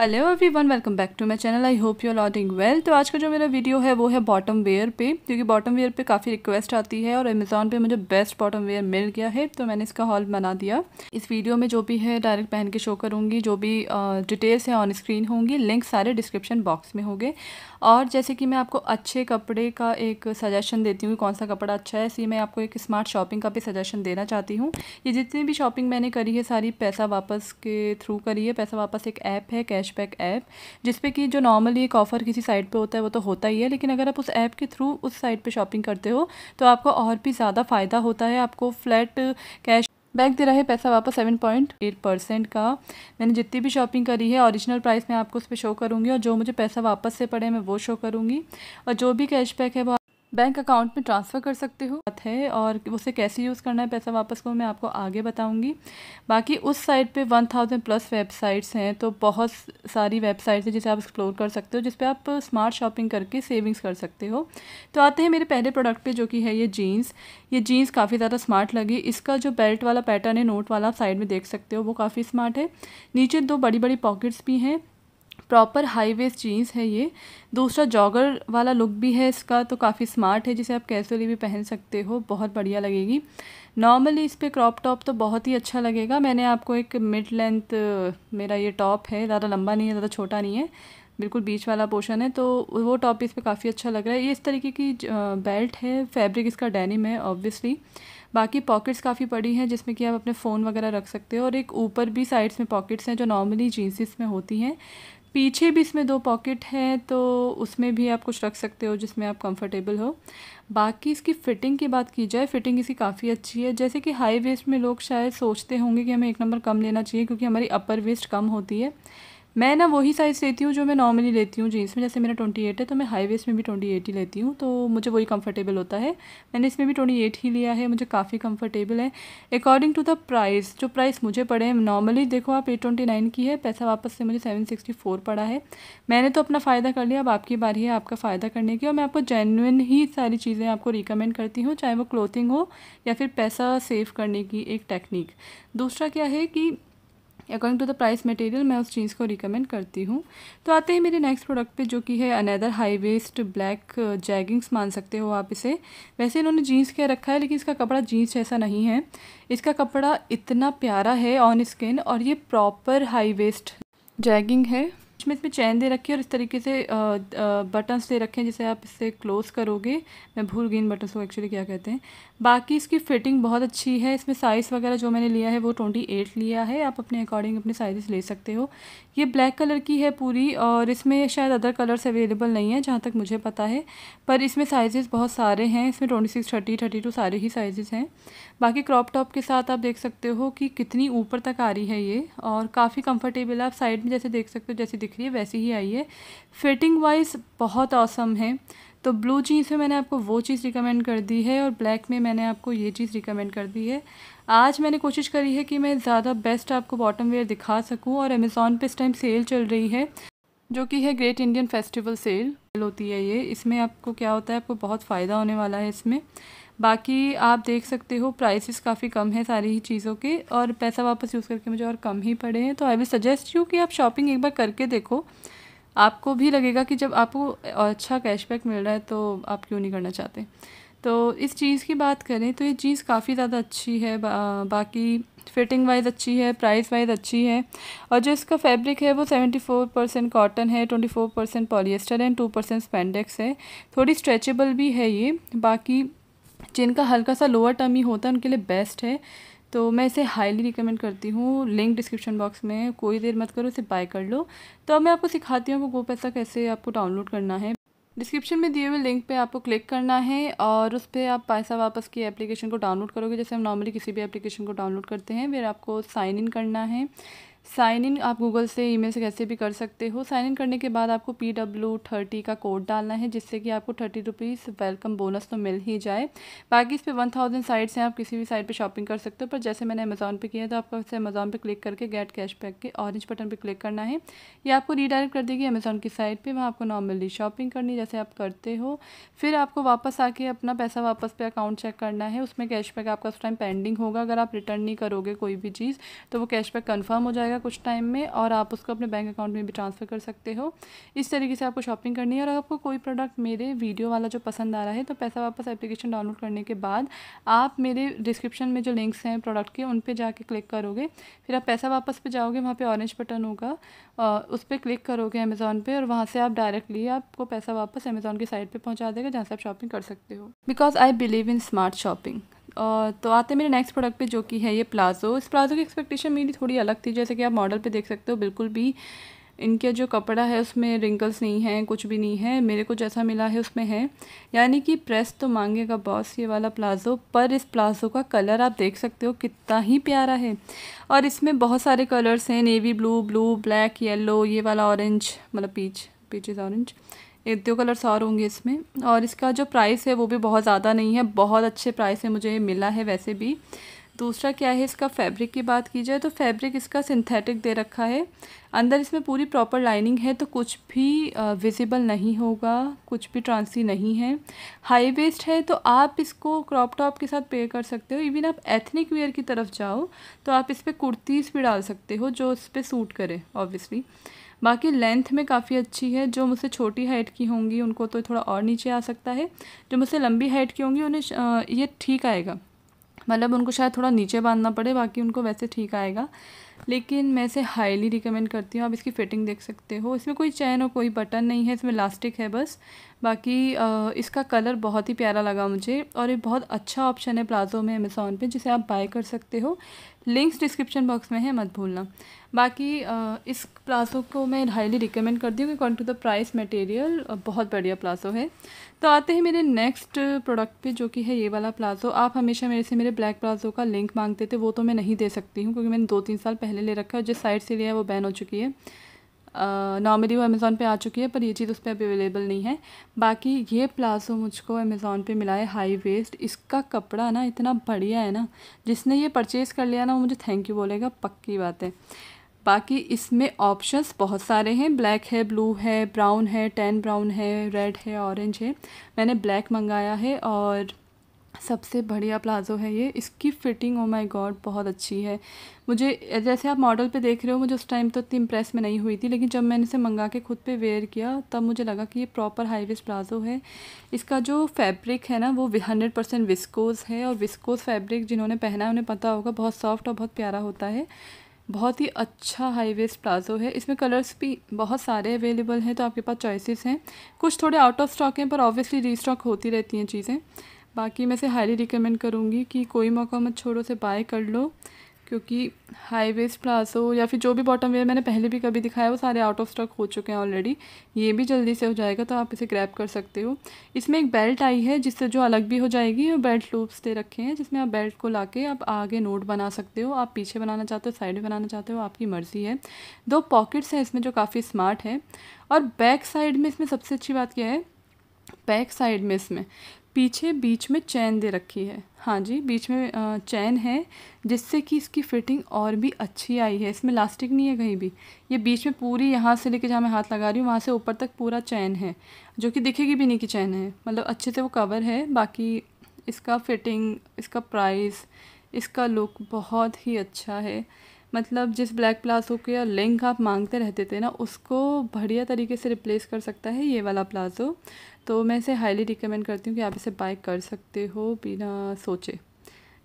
hello everyone welcome back to my channel I hope you are doing well तो आज का जो मेरा वीडियो है वो है बॉटम वेयर पे क्योंकि बॉटम वेयर पे काफ़ी रिक्वेस्ट आती है और अमेज़ॉन पे मुझे बेस्ट बॉटम वेयर मिल गया है तो मैंने इसका हॉल बना दिया इस वीडियो में जो भी है डायरेक्ट पहन के शो करूँगी जो भी डिटेल्स हैं ऑन स्क्रीन होंगी लिंक सारे डिस्क्रिप्शन बॉक्स में होंगे और जैसे कि मैं आपको अच्छे कपड़े का एक सजेशन देती हूँ कौन सा कपड़ा अच्छा है इसलिए मैं आपको एक स्मार्ट शॉपिंग का भी सजेशन देना चाहती हूँ ये जितनी भी शॉपिंग मैंने करी है सारी पैसा वापस के थ्रू करी है पैसा वापस एक ऐप है कैश कैशबैक ऐप जिसपे कि जो नॉर्मली एक ऑफ़र किसी साइट पे होता है वो तो होता ही है लेकिन अगर आप उस ऐप के थ्रू उस साइट पे शॉपिंग करते हो तो आपको और भी ज़्यादा फ़ायदा होता है आपको फ्लैट कैश बैक दे रहा है पैसा वापस सेवन पॉइंट एट परसेंट का मैंने जितनी भी शॉपिंग करी है ओरिजिनल प्राइस मैं आपको उस पर शो करूँगी और जो मुझे पैसा वापस से पड़े मैं वो शो करूँगी और जो भी कैशबैक है वो बैंक अकाउंट में ट्रांसफ़र कर सकते हो है और उसे कैसे यूज़ करना है पैसा वापस को मैं आपको आगे बताऊंगी बाकी उस साइट पे 1000 प्लस वेबसाइट्स हैं तो बहुत सारी वेबसाइट्स हैं जिसे आप एक्सप्लोर कर सकते हो जिस पे आप स्मार्ट शॉपिंग करके सेविंग्स कर सकते हो तो आते हैं मेरे पहले प्रोडक्ट पर जो कि है ये जीन्स ये जीन्स काफ़ी ज़्यादा स्मार्ट लगी इसका जो बेल्ट वाला पैटर्न है नोट वाला आप साइड में देख सकते हो वो काफ़ी स्मार्ट है नीचे दो बड़ी बड़ी पॉकेट्स भी हैं प्रॉपर हाई वेस्ट जीन्स है ये दूसरा जॉगर वाला लुक भी है इसका तो काफ़ी स्मार्ट है जिसे आप कैजुअली भी पहन सकते हो बहुत बढ़िया लगेगी नॉर्मली इस पर क्रॉप टॉप तो बहुत ही अच्छा लगेगा मैंने आपको एक मिड लेंथ मेरा ये टॉप है ज़्यादा लंबा नहीं है ज़्यादा छोटा नहीं है बिल्कुल बीच वाला पोर्शन है तो वो टॉप इस पर काफ़ी अच्छा लग रहा है ये इस तरीके की बेल्ट है फैब्रिक इसका डेनिम है ऑब्वियसली बाकी पॉकेट्स काफ़ी बड़ी हैं जिसमें कि आप अपने फ़ोन वगैरह रख सकते हो और एक ऊपर भी साइड्स में पॉकेट्स हैं जो नॉर्मली जीन्सिस में होती हैं पीछे भी इसमें दो पॉकेट हैं तो उसमें भी आप कुछ रख सकते हो जिसमें आप कंफर्टेबल हो बाकी इसकी फ़िटिंग की बात की जाए फ़िटिंग इसकी काफ़ी अच्छी है जैसे कि हाई वेस्ट में लोग शायद सोचते होंगे कि हमें एक नंबर कम लेना चाहिए क्योंकि हमारी अपर वेस्ट कम होती है मैं ना वही साइज़ लेती हूँ जो मैं नॉर्मली लेती हूँ जीन्स में जैसे मेरा ट्वेंटी एट है तो मैं हाई वेस्ट में भी ट्वेंटी एट ही लेती हूँ तो मुझे वही कंफर्टेबल होता है मैंने इसमें भी ट्वेंटी एट ही लिया है मुझे काफ़ी कंफर्टेबल है अकॉर्डिंग टू द प्राइस जो प्राइस मुझे पड़े नॉर्मली देखो आप एट ट्वेंटी नाइन की है पैसा वापस से मुझे सेवन सिक्सटी फोर पड़ा है मैंने तो अपना फ़ायदा कर लिया अब आपकी बारी है आपका फ़ायदा करने की और मैं आपको जेनुइन ही सारी चीज़ें आपको रिकमेंड करती हूँ चाहे वो क्लोथिंग हो या फिर पैसा सेव करने की एक टेक्निक दूसरा क्या है कि according to the price material मैं उस चीज़ को रिकमेंड करती हूँ तो आते हैं मेरे नेक्स्ट प्रोडक्ट पे जो कि है another high waist black jeggings मान सकते हो आप इसे वैसे इन्होंने जीन्स क्या रखा है लेकिन इसका कपड़ा जीन्स जैसा नहीं है इसका कपड़ा इतना प्यारा है ऑन स्किन और ये प्रॉपर हाई वेस्ट जैगिंग है इसमें इसमें चैन दे रखी है और इस तरीके से बटन्स uh, uh, दे रखे हैं जिसे आप इससे क्लोज़ करोगे मैं भूल गई इन बटन्स को एक्चुअली क्या कहते हैं बाकी इसकी फिटिंग बहुत अच्छी है इसमें साइज़ वगैरह जो मैंने लिया है वो ट्वेंटी एट लिया है आप अपने अकॉर्डिंग अपने साइज़ ले सकते हो ये ब्लैक कलर की है पूरी और इसमें शायद अदर कलर्स अवेलेबल नहीं है जहाँ तक मुझे पता है पर इसमें साइज़ बहुत सारे हैं इसमें twenty six thirty thirty two सारे ही साइज़ हैं बाकी क्रॉप टॉप के साथ आप देख सकते हो कि कितनी ऊपर तक आ रही है ये और काफ़ी कम्फर्टेबल है आप साइड में जैसे देख सकते हो जैसी दिख रही है वैसी ही आई है फिटिंग वाइज बहुत औसम है तो ब्लू जीन्स में मैंने आपको वो चीज़ रिकमेंड कर दी है और ब्लैक में मैंने आपको ये चीज़ रिकमेंड कर दी है आज मैंने कोशिश करी है कि मैं ज़्यादा बेस्ट आपको बॉटम वेयर दिखा सकूँ और अमेज़ॉन पर इस टाइम सेल चल रही है जो कि है ग्रेट इंडियन फेस्टिवल सेल होती है ये इसमें आपको क्या होता है आपको बहुत फ़ायदा होने वाला है इसमें बाकी आप देख सकते हो प्राइसेस काफ़ी कम है सारी ही चीज़ों के और पैसा वापस यूज़ करके मुझे और कम ही पड़े हैं तो आई विल सजेस्ट यू कि आप शॉपिंग एक बार करके देखो आपको भी लगेगा कि जब आपको अच्छा कैशबैक मिल रहा है तो आप क्यों नहीं करना चाहते तो इस चीज़ की बात करें तो ये चीज़ काफ़ी ज़्यादा अच्छी है बा, बाकी फिटिंग वाइज अच्छी है प्राइस वाइज अच्छी है और जो इसका फैब्रिक है वो सेवेंटी फोर परसेंट कॉटन है twenty four percent polyester and two percent spandex है थोड़ी स्ट्रेचेबल भी है ये बाकी जिनका हल्का सा लोअर टमी होता है उनके लिए बेस्ट है तो मैं इसे हाईली रिकमेंड करती हूँ लिंक डिस्क्रिप्शन बॉक्स में कोई देर मत करो इसे बाय कर लो तो अब मैं आपको सिखाती हूँ वो पैसा कैसे आपको डाउनलोड करना है डिस्क्रिप्शन में दिए हुए लिंक पे आपको क्लिक करना है और उस पर आप पैसा वापस की एप्लीकेशन को डाउनलोड करोगे जैसे हम नॉर्मली किसी भी एप्लीकेशन को डाउनलोड करते हैं फिर आपको साइन इन करना है साइन इन आप गूगल से ईमेल से कैसे भी कर सकते हो साइन इन करने के बाद आपको पी डब्ल्यू थर्टी का कोड डालना है जिससे कि आपको थर्टी रुपीज़ वेलकम बोनस तो मिल ही जाए बाकी इस पर वन थाउजेंड साइट्स हैं आप किसी भी साइट पे शॉपिंग कर सकते हो पर जैसे मैंने अमेजोन पे किया तो आपको उससे अमेज़ॉन पे क्लिक करके गेट कैश बैक के ऑरेंज बटन पर क्लिक करना है या आपको रीडायरेक्ट कर देगी अमेज़ॉन की साइट पर वहाँ आपको नॉर्मली शॉपिंग करनी जैसे आप करते हो फिर आपको वापस आके अपना पैसा वापस पे अकाउंट चेक करना है उसमें कैशबैक आपका उस टाइम पेंडिंग होगा अगर आप रिटर्न नहीं करोगे कोई भी चीज़ तो वो कैशबैक कन्फर्म हो जाएगा जाएगा कुछ टाइम में और आप उसको अपने बैंक अकाउंट में भी ट्रांसफ़र कर सकते हो इस तरीके से आपको शॉपिंग करनी है और आपको कोई प्रोडक्ट मेरे वीडियो वाला जो पसंद आ रहा है तो पैसा वापस एप्लीकेशन डाउनलोड करने के बाद आप मेरे डिस्क्रिप्शन में जो लिंक्स हैं प्रोडक्ट के उन पर जाके क्लिक करोगे फिर आप पैसा वापस पर जाओगे वहाँ पर ऑरेंज बटन होगा उस पर क्लिक करोगे अमेज़ॉन पर और वहाँ से आप डायरेक्टली आपको पैसा वापस अमेज़ॉन की साइट पर पहुँचा देगा जहाँ से आप शॉपिंग कर सकते हो because I believe in smart shopping तो आते हैं मेरे नेक्स्ट प्रोडक्ट पे जो कि है ये प्लाज़ो इस प्लाज़ो की एक्सपेक्टेशन मेरी थोड़ी अलग थी जैसे कि आप मॉडल पे देख सकते हो बिल्कुल भी इनके जो कपड़ा है उसमें रिंकल्स नहीं है कुछ भी नहीं है मेरे को जैसा मिला है उसमें है यानी कि प्रेस तो मांगेगा बॉस ये वाला प्लाज़ो पर इस प्लाज़ो का कलर आप देख सकते हो कितना ही प्यारा है और इसमें बहुत सारे कलर्स हैं navy blue blue black yellow ये वाला ऑरेंज मतलब पीच इज़ ऑरेंज एक दो कलर्स और होंगे इसमें और इसका जो प्राइस है वो भी बहुत ज़्यादा नहीं है बहुत अच्छे प्राइस में मुझे ये मिला है वैसे भी दूसरा क्या है इसका फैब्रिक की बात की जाए तो फैब्रिक इसका सिंथेटिक दे रखा है अंदर इसमें पूरी प्रॉपर लाइनिंग है तो कुछ भी विजिबल नहीं होगा कुछ भी ट्रांसी नहीं है हाई वेस्ट है तो आप इसको क्रॉप टॉप के साथ पेयर कर सकते हो इवन आप एथनिक वेयर की तरफ जाओ तो आप इस पर कुर्तीज़ भी डाल सकते हो जो इस पर सूट करे ऑब्वियसली बाकी लेंथ में काफ़ी अच्छी है जो मुझसे छोटी हाइट की होंगी उनको तो थोड़ा और नीचे आ सकता है जो मुझसे लंबी हाइट की होंगी उन्हें ये ठीक आएगा मतलब उनको शायद थोड़ा नीचे बांधना पड़े बाकी उनको वैसे ठीक आएगा लेकिन मैं इसे हाईली रिकमेंड करती हूँ आप इसकी फ़िटिंग देख सकते हो इसमें कोई चैन और कोई बटन नहीं है इसमें लास्टिक है बस बाकी आ, इसका कलर बहुत ही प्यारा लगा मुझे और ये बहुत अच्छा ऑप्शन है प्लाज़ो में अमेज़ोन पे जिसे आप बाय कर सकते हो लिंक्स डिस्क्रिप्शन बॉक्स में है मत भूलना बाकी आ, इस प्लाज़ो को मैं हाईली रिकमेंड करती हूँ according to the price material बहुत बढ़िया प्लाज़ो है तो आते हैं मेरे नेक्स्ट प्रोडक्ट पे जो कि है ये वाला प्लाज़ो आप हमेशा मेरे से मेरे ब्लैक प्लाज़ो का लिंक मांगते थे वो तो मैं नहीं दे सकती हूँ क्योंकि मैंने दो तीन साल पहले पहले ले रखा है जिस साइट से लिया है वो बैन हो चुकी है नॉर्मली वो अमेज़ोन पे आ चुकी है पर ये चीज़ उस पर अवेलेबल नहीं है बाकी ये प्लाजो मुझको अमेज़ोन पे मिला है हाई वेस्ट इसका कपड़ा ना इतना बढ़िया है ना जिसने ये परचेज़ कर लिया ना वो मुझे थैंक यू बोलेगा पक्की बात है बाकी इसमें ऑप्शंस बहुत सारे हैं ब्लैक है ब्लू है ब्राउन है टेन ब्राउन है रेड है ऑरेंज है मैंने ब्लैक मंगाया है और सबसे बढ़िया प्लाज़ो है ये इसकी fitting oh oh my god बहुत अच्छी है मुझे जैसे आप मॉडल पे देख रहे हो मुझे उस टाइम तो इतनी इम्प्रेस में नहीं हुई थी लेकिन जब मैंने इसे मंगा के खुद पे वेयर किया तब मुझे लगा कि ये प्रॉपर हाई प्लाज़ो है इसका जो फैब्रिक है ना वो हंड्रेड परसेंट विस्कोज़ है और विस्कोज़ फैब्रिक जिन्होंने पहना है उन्हें पता होगा बहुत सॉफ्ट और बहुत प्यारा होता है बहुत ही अच्छा हाई वेस्ट प्लाज़ो है इसमें कलर्स भी बहुत सारे अवेलेबल हैं तो आपके पास चॉइसेस हैं कुछ थोड़े आउट ऑफ स्टॉक हैं पर ऑब्वियसली रीस्टॉक होती रहती हैं चीज़ें बाकी मैं से हाईली रिकमेंड करूँगी कि कोई मौका मत छोड़ो से बाय कर लो क्योंकि हाई वेस्ट प्लाजो या फिर जो भी बॉटम वेयर मैंने पहले भी कभी दिखाया वो सारे आउट ऑफ स्टॉक हो चुके हैं ऑलरेडी ये भी जल्दी से हो जाएगा तो आप इसे ग्रैप कर सकते हो इसमें एक बेल्ट आई है जिससे जो अलग भी हो जाएगी और बेल्ट लूप्स दे रखे हैं जिसमें आप बेल्ट को ला के आप आगे नोट बना सकते हो आप पीछे बनाना चाहते हो साइड में बनाना चाहते हो आपकी मर्ज़ी है दो पॉकेट्स हैं इसमें जो काफ़ी स्मार्ट है और बैक साइड में इसमें सबसे अच्छी बात क्या है बैक साइड में इसमें पीछे बीच में चैन दे रखी है हाँ जी बीच में चैन है जिससे कि इसकी फ़िटिंग और भी अच्छी आई है इसमें लास्टिक नहीं है कहीं भी ये बीच में पूरी यहाँ से लेके जहाँ मैं हाथ लगा रही हूँ वहाँ से ऊपर तक पूरा चैन है जो कि दिखेगी भी नहीं कि चैन है मतलब अच्छे से वो कवर है बाकी इसका फिटिंग इसका प्राइस इसका लुक बहुत ही अच्छा है मतलब जिस ब्लैक प्लाजो के लिंक आप मांगते रहते थे ना उसको बढ़िया तरीके से रिप्लेस कर सकता है ये वाला प्लाजो तो मैं इसे हाईली रिकमेंड करती हूँ कि आप इसे बाय कर सकते हो बिना सोचे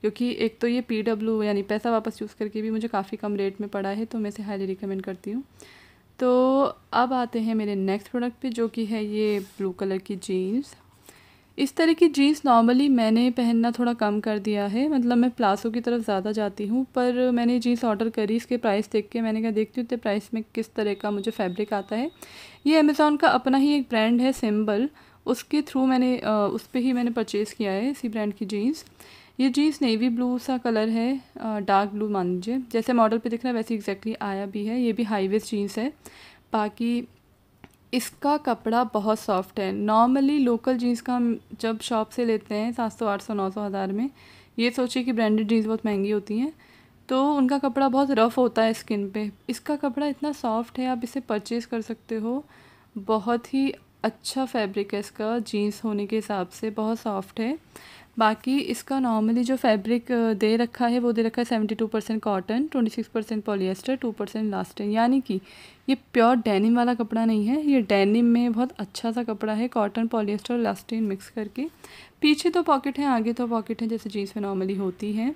क्योंकि एक तो ये पी डब्ल्यू यानी पैसा वापस यूज़ करके भी मुझे काफ़ी कम रेट में पड़ा है तो मैं इसे हाईली रिकमेंड करती हूँ तो अब आते हैं मेरे नेक्स्ट प्रोडक्ट पे जो कि है ये ब्लू कलर की जीन्स इस तरह की जीन्स नॉर्मली मैंने पहनना थोड़ा कम कर दिया है मतलब मैं प्लासो की तरफ ज़्यादा जाती हूँ पर मैंने जीन्स ऑर्डर करी इसके प्राइस देख के मैंने कहा देखती हूँ इतने प्राइस में किस तरह का मुझे फैब्रिक आता है ये अमेज़ॉन का अपना ही एक ब्रांड है सिम्बल उसके थ्रू मैंने उस पर ही मैंने परचेज़ किया है इसी ब्रांड की जीन्स ये जीन्स नेवी ब्लू सा कलर है डार्क ब्लू मान लीजिए जैसे मॉडल पर दिख रहा है वैसे एग्जैक्टली आया भी है ये भी हाईवेस्ट जीन्स है बाकी इसका कपड़ा बहुत सॉफ्ट है नॉर्मली लोकल जीन्स का हम जब शॉप से लेते हैं सात सौ आठ सौ नौ सौ हज़ार में ये सोचिए कि ब्रांडेड जीन्स बहुत महंगी होती हैं तो उनका कपड़ा बहुत रफ़ होता है स्किन पे इसका कपड़ा इतना सॉफ्ट है आप इसे परचेज़ कर सकते हो बहुत ही अच्छा फैब्रिक है इसका जीन्स होने के हिसाब से बहुत सॉफ्ट है बाकी इसका नॉर्मली जो फैब्रिक दे रखा है वो दे रखा है seventy two percent cotton twenty six percent polyester two percent elastane यानी कि ये प्योर डेनिम वाला कपड़ा नहीं है ये डेनिम में बहुत अच्छा सा कपड़ा है कॉटन पॉलीस्टर लास्टिन मिक्स करके पीछे तो पॉकेट है आगे तो पॉकेट है जैसे जीन्स में नॉर्मली होती है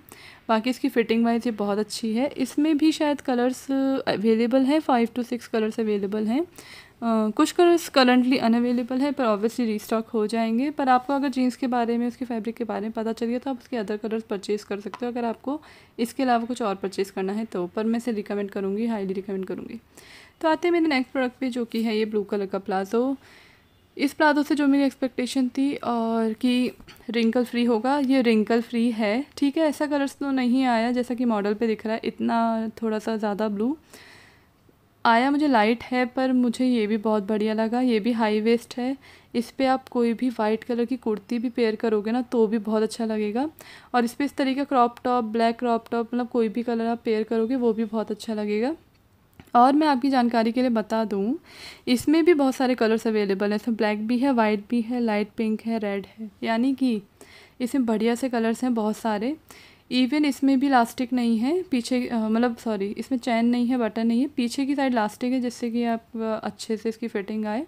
बाकी इसकी फ़िटिंग वाइज ये बहुत अच्छी है इसमें भी शायद कलर्स अवेलेबल हैं five two six colours available हैं कुछ कलर्स करंटली अनअवेलेबल है पर ऑब्वियसली रीस्टॉक हो जाएंगे पर आपको अगर जीन्स के बारे में उसके फैब्रिक के बारे में पता चल गया तो आप उसके अदर कलर्स परचेज़ कर सकते हो अगर आपको इसके अलावा कुछ और परचेज़ करना है तो पर मैं इसे रिकमेंड करूँगी हाईली रिकमेंड करूँगी तो आते हैं मेरे नेक्स्ट प्रोडक्ट पर जो कि है ये ब्लू कलर का प्लाजो इस प्लाजो से जो मेरी एक्सपेक्टेशन थी और कि रिंकल फ्री होगा ये रिंकल फ्री है ठीक है ऐसा कलर्स तो नहीं आया जैसा कि मॉडल पर दिख रहा है इतना थोड़ा सा ज़्यादा ब्लू आया मुझे लाइट है पर मुझे ये भी बहुत बढ़िया लगा ये भी हाई वेस्ट है इस पर आप कोई भी वाइट कलर की कुर्ती भी पेयर करोगे ना तो भी बहुत अच्छा लगेगा और इस पर इस तरीके का crop top black crop top मतलब कोई भी कलर आप पेयर करोगे वो भी बहुत अच्छा लगेगा और मैं आपकी जानकारी के लिए बता दूँ इसमें भी बहुत सारे कलर्स अवेलेबल हैं इसमें ब्लैक भी है वाइट भी है लाइट पिंक है रेड है यानी कि इसमें बढ़िया से कलर्स हैं बहुत सारे इवन इसमें भी लास्टिक नहीं है पीछे मतलब सॉरी इसमें चैन नहीं है बटन नहीं है पीछे की साइड लास्टिक है जिससे कि आप अच्छे से इसकी फिटिंग आए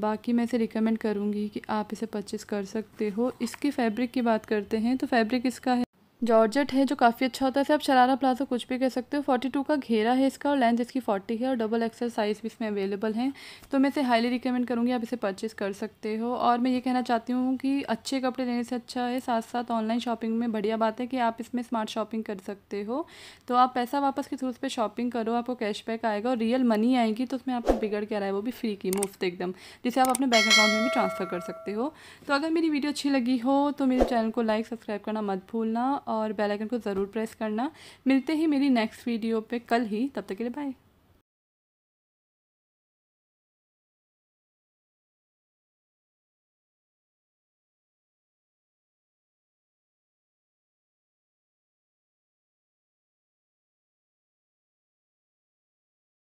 बाकी मैं इसे रिकमेंड करूँगी कि आप इसे परचेज़ कर सकते हो इसके फैब्रिक की बात करते हैं तो फैब्रिक इसका जॉर्जेट है जो काफ़ी अच्छा होता है इसे आप शरारा प्लाजो कुछ भी कह सकते हो फोर्टी टू का घेरा है इसका और लेंथ इसकी फोर्टी है और डबल एक्सल साइज़ भी इसमें अवेलेबल है तो मैं इसे हाईली रिकमेंड करूँगी आप इसे परचेज कर सकते हो और मैं ये कहना चाहती हूँ कि अच्छे कपड़े लेने से अच्छा है साथ साथ ऑनलाइन शॉपिंग में बढ़िया बात है कि आप इसमें स्मार्ट शॉपिंग कर सकते हो तो आप पैसा वापस के थ्रू उस पर शॉपिंग करो आपको कैशबैक आएगा और रियल मनी आएगी तो उसमें आपको बिगड़ के आ रहा है वो भी फ्री की मुफ्त एकदम जिसे आप अपने बैंक अकाउंट में भी ट्रांसफ़र कर सकते हो तो अगर मेरी वीडियो अच्छी लगी हो तो मेरे चैनल को लाइक सब्सक्राइब करना मत भूलना और बेल आइकन को ज़रूर प्रेस करना मिलते ही मेरी नेक्स्ट वीडियो पे कल ही तब तक के लिए बाय